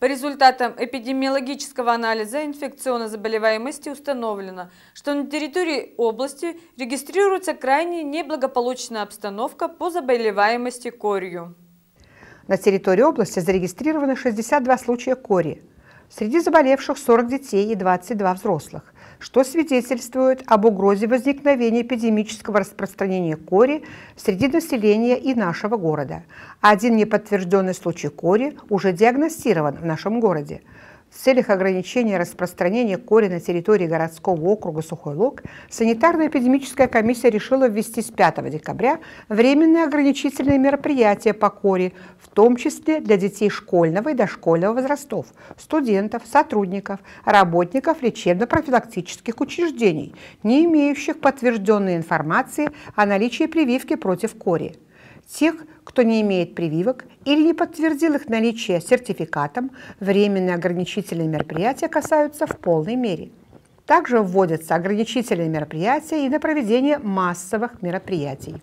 По результатам эпидемиологического анализа инфекционной заболеваемости установлено, что на территории области регистрируется крайне неблагополучная обстановка по заболеваемости корью. На территории области зарегистрированы 62 случая кори. Среди заболевших 40 детей и 22 взрослых что свидетельствует об угрозе возникновения эпидемического распространения кори среди населения и нашего города. Один неподтвержденный случай кори уже диагностирован в нашем городе. В целях ограничения распространения кори на территории городского округа Сухой Лог санитарно-эпидемическая комиссия решила ввести с 5 декабря временные ограничительные мероприятия по кори, в том числе для детей школьного и дошкольного возрастов, студентов, сотрудников, работников лечебно-профилактических учреждений, не имеющих подтвержденной информации о наличии прививки против кори тех, кто не имеет прививок или не подтвердил их наличие сертификатом, временные ограничительные мероприятия касаются в полной мере. Также вводятся ограничительные мероприятия и на проведение массовых мероприятий.